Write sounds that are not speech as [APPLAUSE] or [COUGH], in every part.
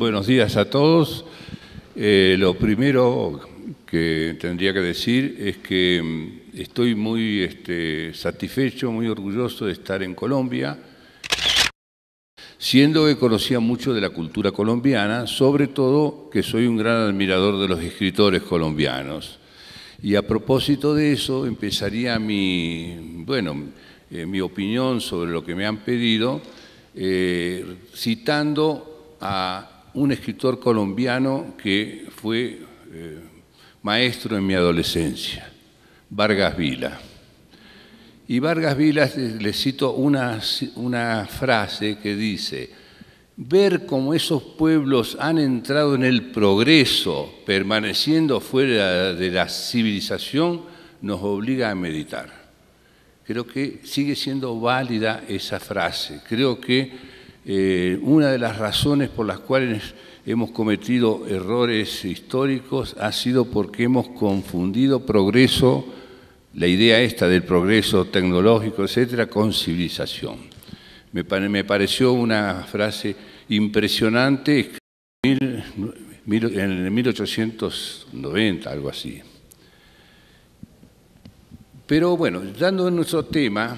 Buenos días a todos. Eh, lo primero que tendría que decir es que mm, estoy muy este, satisfecho, muy orgulloso de estar en Colombia, siendo que conocía mucho de la cultura colombiana, sobre todo que soy un gran admirador de los escritores colombianos. Y a propósito de eso, empezaría mi, bueno, eh, mi opinión sobre lo que me han pedido, eh, citando a un escritor colombiano que fue eh, maestro en mi adolescencia, Vargas Vila. Y Vargas Vila le cito una, una frase que dice, ver cómo esos pueblos han entrado en el progreso, permaneciendo fuera de la civilización, nos obliga a meditar. Creo que sigue siendo válida esa frase. Creo que eh, una de las razones por las cuales hemos cometido errores históricos ha sido porque hemos confundido progreso, la idea esta del progreso tecnológico, etcétera, con civilización. Me, me pareció una frase impresionante en 1890, algo así. Pero bueno, dando nuestro tema,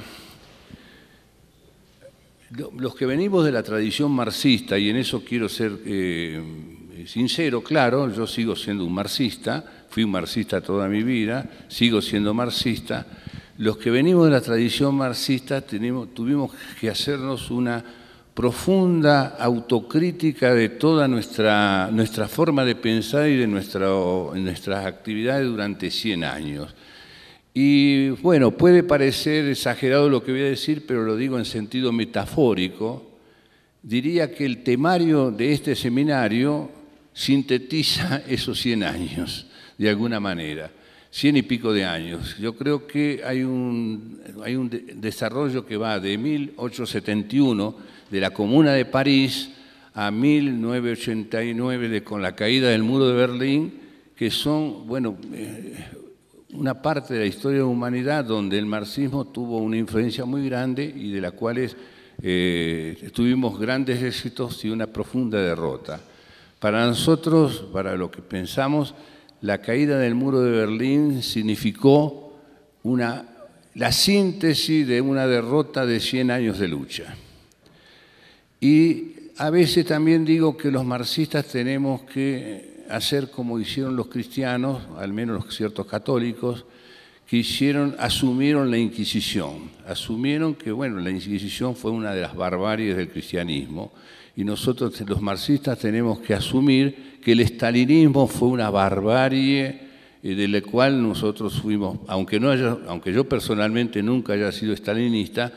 los que venimos de la tradición marxista, y en eso quiero ser eh, sincero, claro, yo sigo siendo un marxista, fui un marxista toda mi vida, sigo siendo marxista, los que venimos de la tradición marxista tuvimos que hacernos una profunda autocrítica de toda nuestra, forma de pensar y de nuestras actividades durante 100 años. Y bueno, puede parecer exagerado lo que voy a decir, pero lo digo en sentido metafórico. Diría que el temario de este seminario sintetiza [LAUGHS] esos 100 años, de alguna manera, 100 y pico de años. Yo creo que hay un, hay un desarrollo que va de 1871, de la Comuna de París, a 1989, de, con la caída del muro de Berlín, que son, bueno, eh, una parte de la historia de la humanidad donde el marxismo tuvo una influencia muy grande y de la cual eh, tuvimos grandes éxitos y una profunda derrota. Para nosotros, para lo que pensamos, la caída del muro de Berlín significó una, la síntesis de una derrota de 100 años de lucha. Y a veces también digo que los marxistas tenemos que hacer como hicieron los cristianos, al menos los ciertos católicos, que hicieron, asumieron la Inquisición. Asumieron que, bueno, la Inquisición fue una de las barbaries del cristianismo y nosotros los marxistas tenemos que asumir que el estalinismo fue una barbarie eh, de la cual nosotros fuimos, aunque, no haya, aunque yo personalmente nunca haya sido estalinista,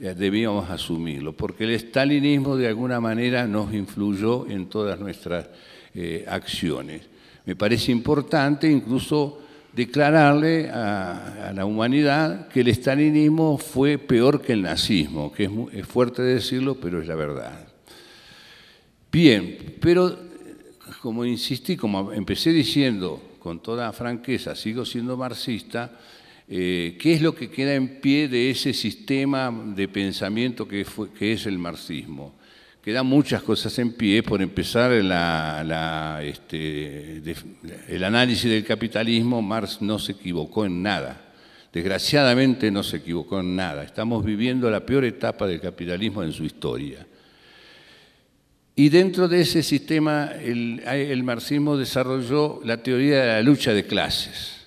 eh, debíamos asumirlo, porque el estalinismo de alguna manera nos influyó en todas nuestras eh, acciones. Me parece importante incluso declararle a, la humanidad que el estalinismo fue peor que el nazismo, que es, fuerte decirlo, pero es la verdad. Bien, pero como insistí, como empecé diciendo con toda franqueza, sigo siendo marxista, eh, ¿qué es lo que queda en pie de ese sistema de pensamiento que es el marxismo? Quedan muchas cosas en pie, por empezar este, el análisis del capitalismo, Marx no se equivocó en nada. Desgraciadamente no se equivocó en nada. Estamos viviendo la peor etapa del capitalismo en su historia. Y dentro de ese sistema el marxismo desarrolló la teoría de la lucha de clases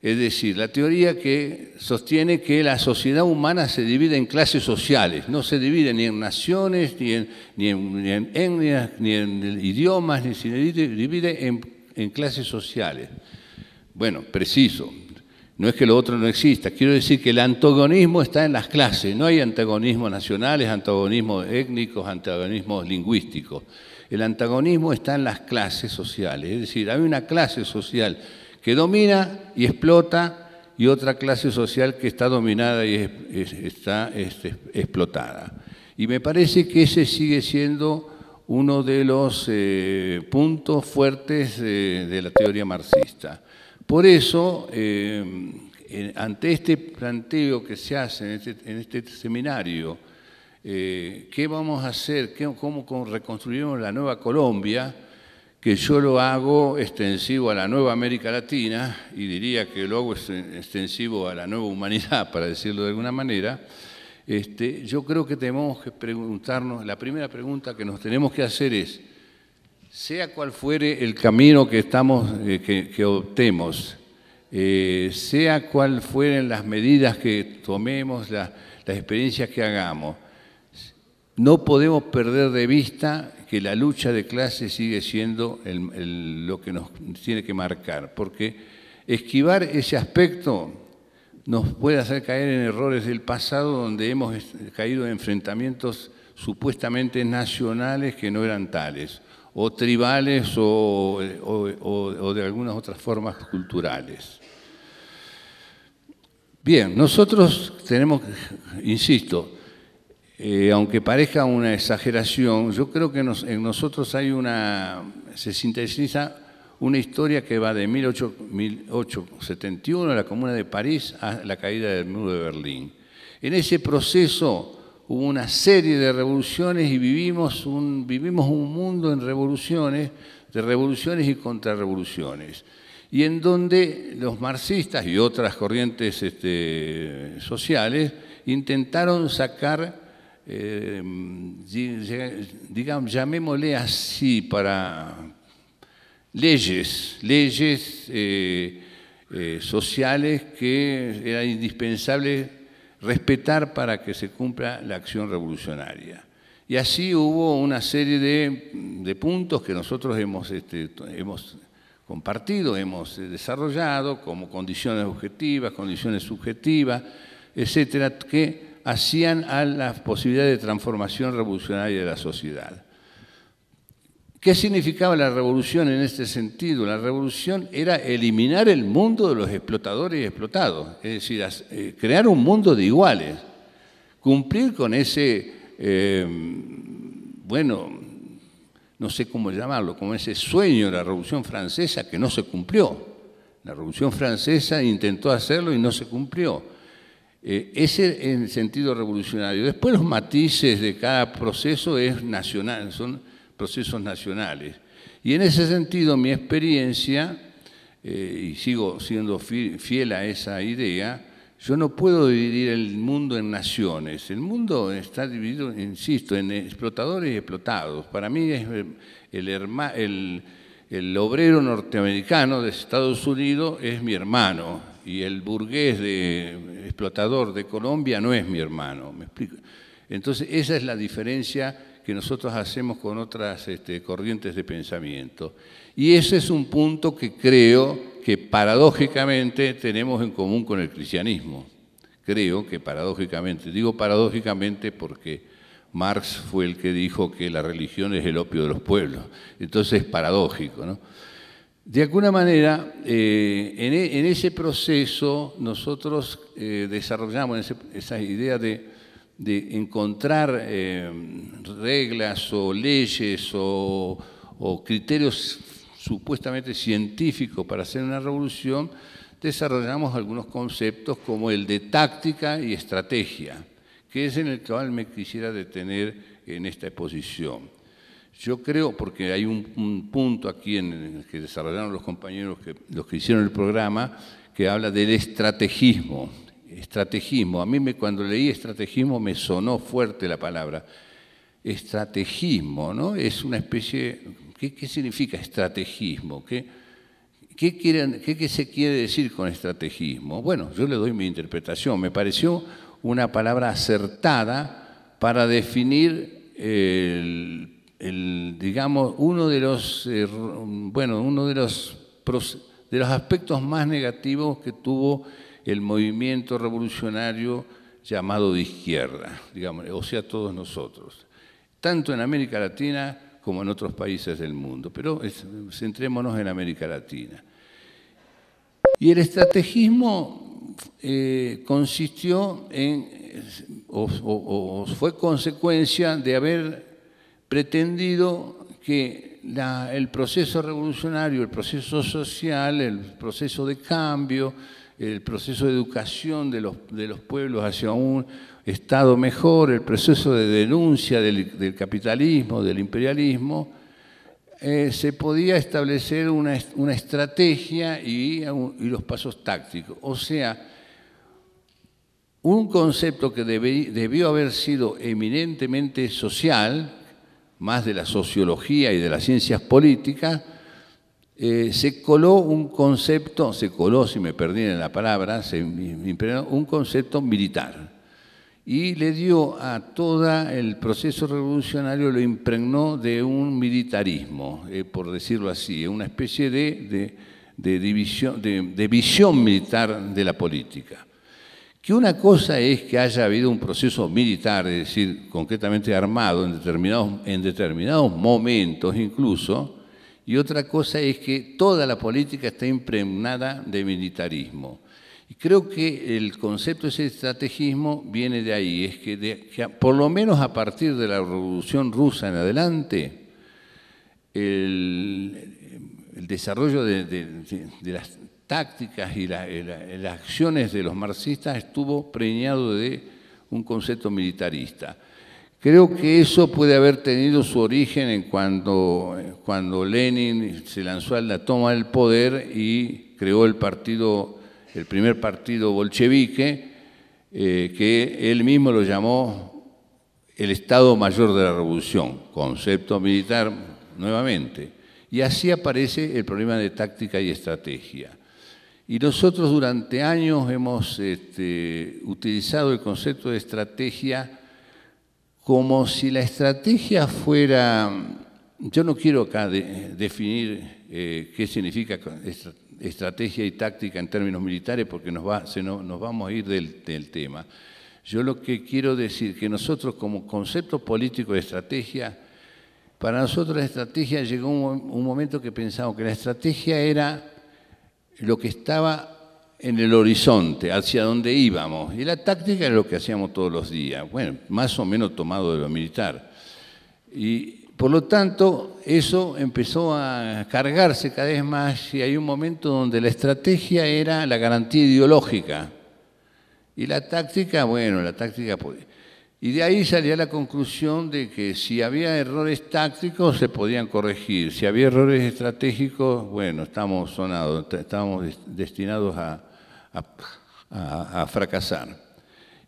es decir, la teoría que sostiene que la sociedad humana se divide en clases sociales, no se divide ni en naciones, ni en, ni etnias, ni en idiomas, ni se divide en, en clases sociales. Bueno, preciso, no es que lo otro no exista, quiero decir que el antagonismo está en las clases, no hay antagonismos nacionales, antagonismos étnicos, antagonismos lingüísticos. El antagonismo está en las clases sociales, es decir, hay una clase social que domina y explota y otra clase social que está dominada y está explotada. Y me parece que ese sigue siendo uno de los eh, puntos fuertes de la teoría marxista. Por eso, eh, ante este planteo que se hace en este, este seminario, eh, ¿qué vamos a hacer? ¿Cómo reconstruimos la nueva Colombia? que yo lo hago extensivo a la nueva América Latina y diría que lo hago extensivo a la nueva humanidad, [LAUGHS] para decirlo de alguna manera, este, yo creo que tenemos que preguntarnos, la primera pregunta que nos tenemos que hacer es, sea cual fuere el camino que, estamos, eh, que, optemos, eh, sea cual fueren las medidas que tomemos, las experiencias que hagamos, no podemos perder de vista que la lucha de clases sigue siendo lo que nos tiene que marcar, porque esquivar ese aspecto nos puede hacer caer en errores del pasado donde hemos caído en enfrentamientos supuestamente nacionales que no eran tales, o tribales o, o de algunas otras formas culturales. Bien, nosotros tenemos, insisto, eh, aunque parezca una exageración, yo creo que en nosotros hay una, se sintetiza una historia que va de 1871, la Comuna de París, a la caída del muro de Berlín. En ese proceso hubo una serie de revoluciones y vivimos un, vivimos un mundo en revoluciones, de revoluciones y contrarrevoluciones y en donde los marxistas y otras corrientes este, sociales intentaron sacar eh, digamos, llamémosle así para leyes, leyes eh, eh, sociales que era indispensable respetar para que se cumpla la acción revolucionaria. Y así hubo una serie de, puntos que nosotros hemos, este, hemos compartido, hemos desarrollado como condiciones objetivas, condiciones subjetivas, etcétera, que hacían a las posibilidades de transformación revolucionaria de la sociedad. ¿Qué significaba la revolución en este sentido? La revolución era eliminar el mundo de los explotadores y explotados, es decir, eh, crear un mundo de iguales, cumplir con ese, eh, bueno, no sé cómo llamarlo, como ese sueño de la Revolución Francesa que no se cumplió. La Revolución Francesa intentó hacerlo y no se cumplió. Eh, ese en sentido revolucionario. Después los matices de cada proceso es nacional, son procesos nacionales. Y en ese sentido mi experiencia, eh, y sigo siendo fiel a esa idea, yo no puedo dividir el mundo en naciones. El mundo está dividido, insisto, en explotadores y explotados. Para mí eh, el, el obrero norteamericano de Estados Unidos es mi hermano y el burgués de, explotador de Colombia no es mi hermano, ¿me Entonces, esa es la diferencia que nosotros hacemos con otras este, corrientes de pensamiento. Y ese es un punto que creo que paradójicamente tenemos en común con el cristianismo. Creo que paradójicamente, digo paradójicamente porque Marx fue el que dijo que la religión es el opio de los pueblos. Entonces es paradójico, ¿no? De alguna manera, eh, e, en, ese proceso nosotros eh, desarrollamos esa idea de, encontrar eh, reglas o leyes o, o, criterios supuestamente científicos para hacer una revolución, desarrollamos algunos conceptos como el de táctica y estrategia, que es en el cual me quisiera detener en esta exposición. Yo creo, porque hay un, punto aquí en el que desarrollaron los compañeros, los que hicieron el programa, que habla del estrategismo. Estrategismo. A mí me, cuando leí estrategismo me sonó fuerte la palabra. Estrategismo, ¿no? Es una especie... ¿Qué, significa estrategismo? ¿Qué, ¿Qué se quiere decir con estrategismo? Bueno, yo le doy mi interpretación. Me pareció una palabra acertada para definir el el, digamos, uno de los, eh, bueno, uno de los, de los aspectos más negativos que tuvo el movimiento revolucionario llamado de izquierda, digamos, o sea, todos nosotros, tanto en América Latina como en otros países del mundo, pero centrémonos en América Latina. Y el estrategismo eh, consistió en, o fue consecuencia de haber pretendido que el proceso revolucionario, el proceso social, el proceso de cambio, el proceso de educación de los, pueblos hacia un Estado mejor, el proceso de denuncia del, capitalismo, del imperialismo, eh, se podía establecer una, estrategia y, los pasos tácticos. O sea, un concepto que debió haber sido eminentemente social, más de la sociología y de las ciencias políticas, eh, se coló un concepto, se coló, si me perdí en la palabra, un concepto militar. Y le dio a todo el proceso revolucionario, lo impregnó de un militarismo, eh, por decirlo así, una especie de, división, de visión militar de la política que una cosa es que haya habido un proceso militar, es decir, concretamente armado en determinados, momentos incluso, y otra cosa es que toda la política está impregnada de militarismo. Y creo que el concepto de ese estrategismo viene de ahí, es que, por lo menos a partir de la Revolución Rusa en adelante, el, desarrollo de, las tácticas y, las acciones de los marxistas estuvo preñado de un concepto militarista. Creo que eso puede haber tenido su origen en cuando, Lenin se lanzó a la toma del poder y creó el partido, el primer partido bolchevique, eh, que él mismo lo llamó el Estado Mayor de la Revolución, concepto militar nuevamente. Y así aparece el problema de táctica y estrategia. Y nosotros durante años hemos este, utilizado el concepto de estrategia como si la estrategia fuera, yo no quiero acá definir eh, qué significa estrategia y táctica en términos militares porque nos, va, nos vamos a ir del, tema. Yo lo que quiero decir que nosotros como concepto político de estrategia, para nosotros la estrategia llegó un momento que pensamos que la estrategia era lo que estaba en el horizonte, hacia dónde íbamos. Y la táctica era lo que hacíamos todos los días, bueno, más o menos tomado de lo militar. Y por lo tanto, eso empezó a cargarse cada vez más y hay un momento donde la estrategia era la garantía ideológica. Y la táctica, bueno, la táctica... Pues, y de ahí salía la conclusión de que si había errores tácticos se podían corregir, si había errores estratégicos, bueno, estamos sonados, estamos destinados a, fracasar.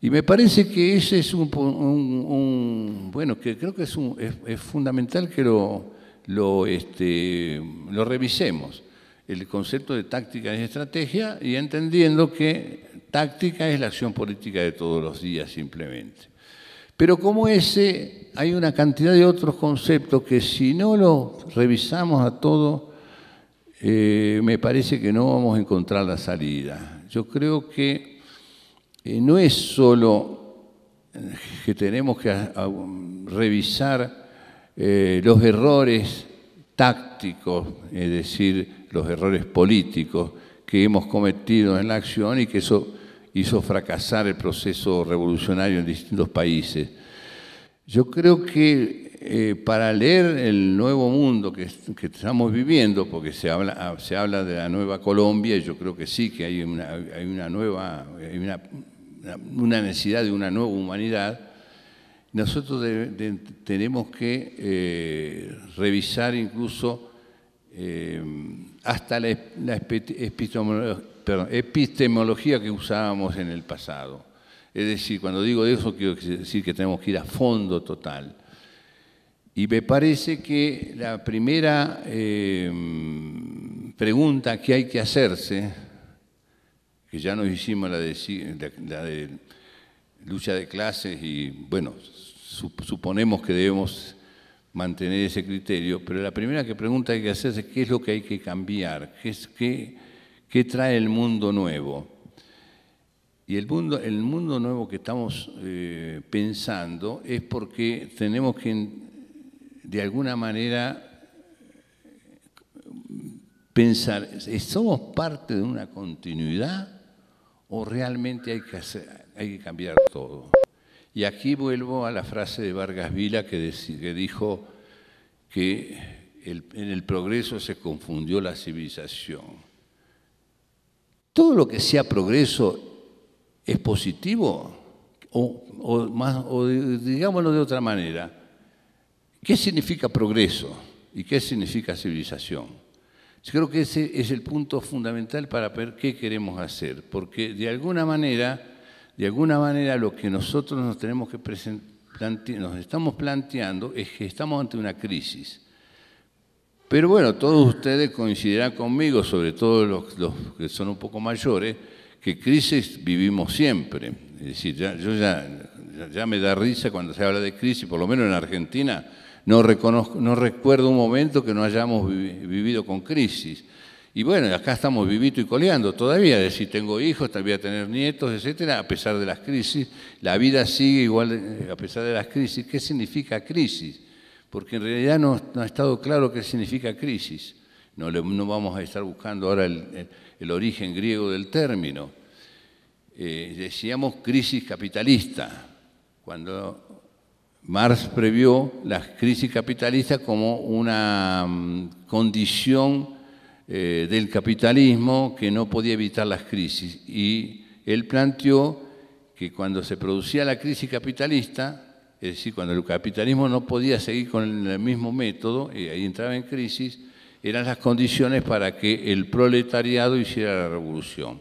Y me parece que ese es un, bueno, que creo que es, un, es, fundamental que lo, lo, este, lo revisemos, el concepto de táctica y estrategia, y entendiendo que táctica es la acción política de todos los días simplemente. Pero como ese, hay una cantidad de otros conceptos que si no lo revisamos a todos, eh, me parece que no vamos a encontrar la salida. Yo creo que eh, no es solo eh, que tenemos que ah, ah, revisar los errores tácticos, es decir, los errores políticos que hemos cometido en la acción y que eso hizo fracasar el proceso revolucionario en distintos países. Yo creo que eh, para leer el nuevo mundo que, estamos viviendo, porque se habla, ah, se habla de la nueva Colombia, y yo creo que sí, que hay una, nueva, una, necesidad de una nueva humanidad, nosotros tenemos que eh, revisar incluso eh, hasta la, la perdón, epistemología que usábamos en el pasado. Es decir, cuando digo eso, quiero decir que tenemos que ir a fondo total. Y me parece que la primera em, pregunta que hay que hacerse, que ya nos hicimos la de, lucha de clases y bueno, suponemos que debemos mantener ese criterio, pero la primera que pregunta hay que hacerse es qué es lo que hay que cambiar, qué, es, qué, ¿Qué trae el mundo nuevo? Y el mundo, el mundo nuevo que estamos eh, pensando es porque tenemos que, de alguna manera, pensar, ¿somos parte de una continuidad o realmente hay que, hay que cambiar todo? Y aquí vuelvo a la frase de Vargas Vila que, que dijo que en el progreso se confundió la civilización todo lo que sea progreso es positivo, o, digámoslo de otra manera, ¿qué significa progreso y qué significa civilización? creo que ese es el punto fundamental para ver qué queremos hacer, porque de alguna manera, de alguna manera lo que nosotros nos tenemos que nos estamos planteando es que estamos ante una crisis pero bueno, todos ustedes coincidirán conmigo, sobre todo los, que son un poco mayores, que crisis vivimos siempre. Es decir, ya, yo ya, me da risa cuando se habla de crisis, por lo menos en Argentina, no, no recuerdo un momento que no hayamos vivido con crisis. Y bueno, acá estamos vivito y coleando todavía, es decir, tengo hijos, todavía a tener nietos, etcétera, a pesar de las crisis, la vida sigue igual a pesar de las crisis. ¿Qué significa crisis? porque en realidad no, ha estado claro qué significa crisis. No, vamos a estar buscando ahora el, origen griego del término. Eh, decíamos crisis capitalista, cuando Marx previó la crisis capitalista como una mm, condición eh, del capitalismo que no podía evitar las crisis. Y él planteó que cuando se producía la crisis capitalista, es decir, cuando el capitalismo no podía seguir con el mismo método, y ahí entraba en crisis, eran las condiciones para que el proletariado hiciera la revolución.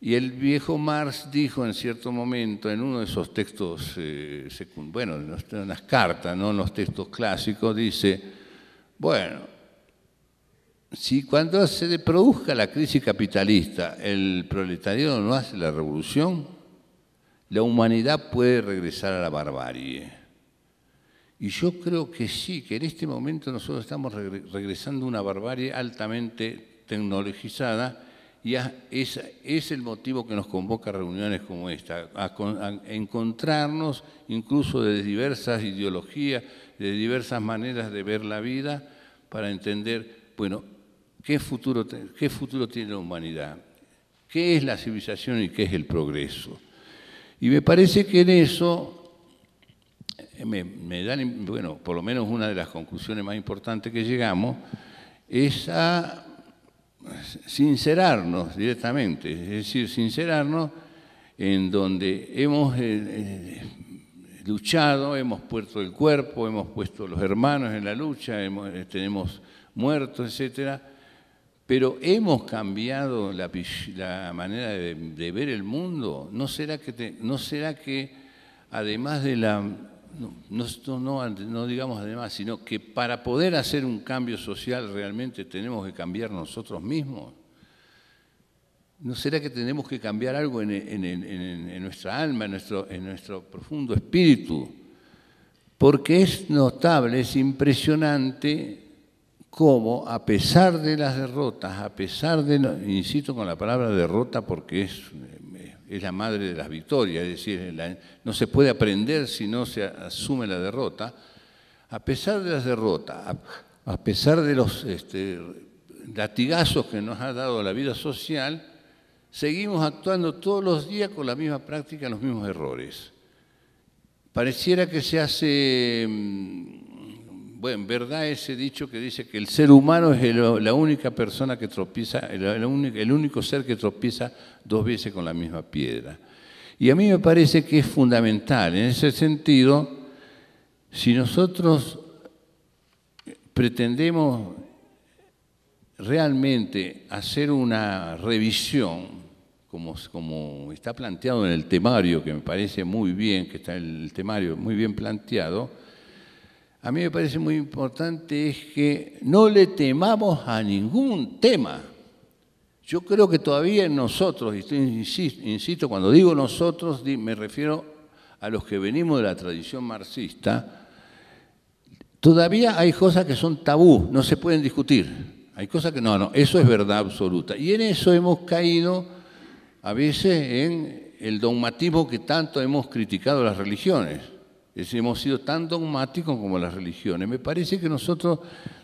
Y el viejo Marx dijo en cierto momento, en uno de esos textos, eh, bueno, en las cartas, ¿no? en los textos clásicos, dice, bueno, si cuando se produzca la crisis capitalista el proletariado no hace la revolución, la humanidad puede regresar a la barbarie. Y yo creo que sí, que en este momento nosotros estamos regresando a una barbarie altamente tecnologizada y es, el motivo que nos convoca a reuniones como esta, a, encontrarnos incluso de diversas ideologías, de diversas maneras de ver la vida, para entender, bueno, futuro, qué futuro tiene la humanidad, qué es la civilización y qué es el progreso. Y me parece que en eso eh, me, dan, bueno, por lo menos una de las conclusiones más importantes que llegamos es a sincerarnos directamente, es decir, sincerarnos en donde hemos eh, eh, luchado, hemos puesto el cuerpo, hemos puesto los hermanos en la lucha, tenemos muertos, etcétera, pero hemos cambiado la, manera de, ver el mundo. ¿No será que, no será que además de la... No, no, no, digamos además, sino que para poder hacer un cambio social realmente tenemos que cambiar nosotros mismos. ¿No será que tenemos que cambiar algo en, en nuestra alma, nuestro, en nuestro, profundo espíritu? Porque es notable, es impresionante cómo a pesar de las derrotas, a pesar de, insisto con la palabra derrota porque es, es la madre de las victorias, es decir, no se puede aprender si no se asume la derrota, a pesar de las derrotas, a, pesar de los este, latigazos que nos ha dado la vida social, seguimos actuando todos los días con la misma práctica, los mismos errores. Pareciera que se hace mm, bueno, en verdad ese dicho que dice que el ser humano es la única persona que tropieza, el, único, ser que tropieza dos veces con la misma piedra. Y a mí me parece que es fundamental. En ese sentido, si nosotros pretendemos realmente hacer una revisión, como, está planteado en el temario, que me parece muy bien, que está en el temario muy bien planteado, a mí me parece muy importante es que no le temamos a ningún tema. Yo creo que todavía en nosotros, y insisto, insisto, cuando digo nosotros me refiero a los que venimos de la tradición marxista, todavía hay cosas que son tabú, no se pueden discutir. Hay cosas que no, no, eso es verdad absoluta. Y en eso hemos caído a veces en el dogmatismo que tanto hemos criticado las religiones. Es, hemos sido tan dogmáticos como las religiones. Me parece que nosotros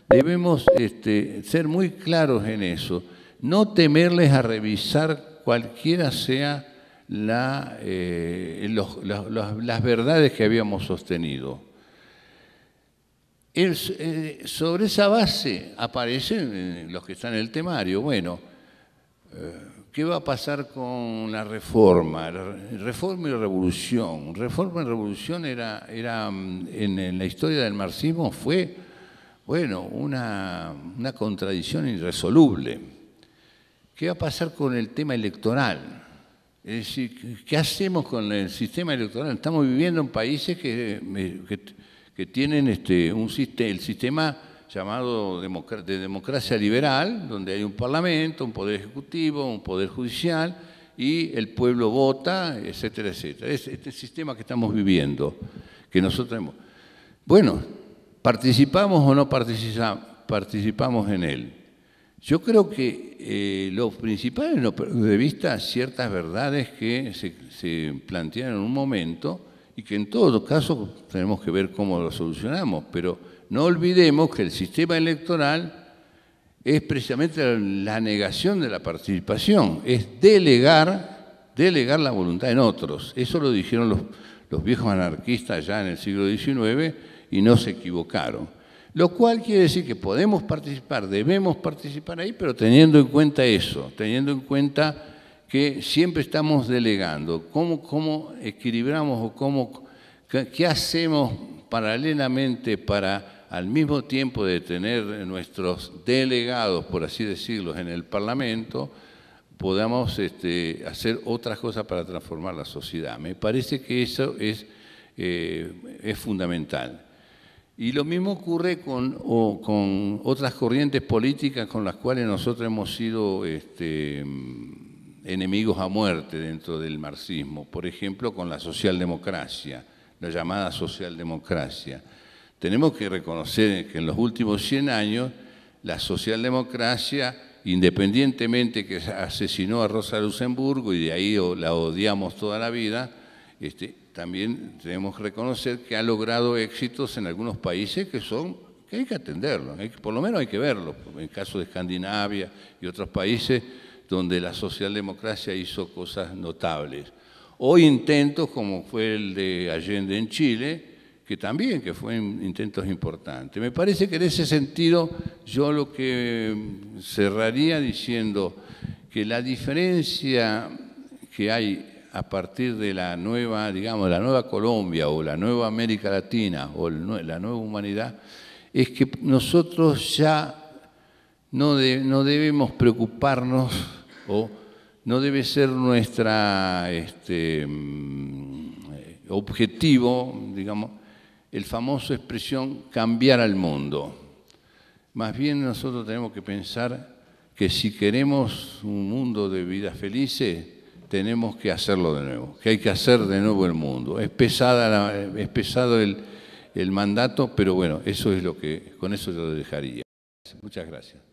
debemos este, ser muy claros en eso, no temerles a revisar cualquiera sea eh, las verdades que habíamos sostenido. Eh, sobre esa base aparecen los que están en el temario. Bueno, eh, ¿Qué va a pasar con la reforma? Reforma y revolución. Reforma y revolución era, mm, en, la historia del marxismo fue, bueno, una, contradicción irresoluble. ¿Qué va a pasar con el tema electoral? Es decir, ¿qué hacemos con el sistema electoral? Estamos viviendo en países que, eh, tienen este, el sistema llamado de democracia liberal, donde hay un parlamento, un poder ejecutivo, un poder judicial y el pueblo vota, etcétera, etcétera. Es este sistema que estamos viviendo, que nosotros hemos... Bueno, participamos o no participamos en él. Yo creo que eh, lo principal de vista ciertas verdades que se, se plantean en un momento y que en todo caso tenemos que ver cómo lo solucionamos, pero no olvidemos que el sistema electoral es precisamente la negación de la participación, es delegar, delegar la voluntad en otros. Eso lo dijeron los, los viejos anarquistas ya en el siglo XIX y no se equivocaron. Lo cual quiere decir que podemos participar, debemos participar ahí, pero teniendo en cuenta eso, teniendo en cuenta que siempre estamos delegando. ¿Cómo, cómo equilibramos o cómo, qué, hacemos paralelamente para, al mismo tiempo de tener nuestros delegados, por así decirlo, en el Parlamento, podamos este, hacer otras cosas para transformar la sociedad? Me parece que eso es, eh, es fundamental. Y lo mismo ocurre con, con otras corrientes políticas con las cuales nosotros hemos sido... Este, enemigos a muerte dentro del marxismo, por ejemplo con la socialdemocracia, la llamada socialdemocracia. Tenemos que reconocer que en los últimos 100 años la socialdemocracia, independientemente que asesinó a Rosa Luxemburgo y de ahí la odiamos toda la vida, este, también tenemos que reconocer que ha logrado éxitos en algunos países que son que hay que atenderlos, por lo menos hay que verlos, en el caso de Escandinavia y otros países donde la socialdemocracia hizo cosas notables. O intentos como fue el de Allende en Chile, que también que un intentos importantes. Me parece que en ese sentido yo lo que mm, cerraría diciendo que la diferencia que hay a partir de la nueva, digamos, la nueva Colombia o la nueva América Latina o la nueva humanidad, es que nosotros ya no, debemos preocuparnos o no debe ser nuestra este, mm, objetivo, digamos, el famoso expresión cambiar al mundo. Más bien nosotros tenemos que pensar que si queremos un mundo de vidas felices, tenemos que hacerlo de nuevo, que hay que hacer de nuevo el mundo. Es, pesada es pesado el, mandato, pero bueno, eso es lo que, con eso yo lo dejaría. Muchas gracias.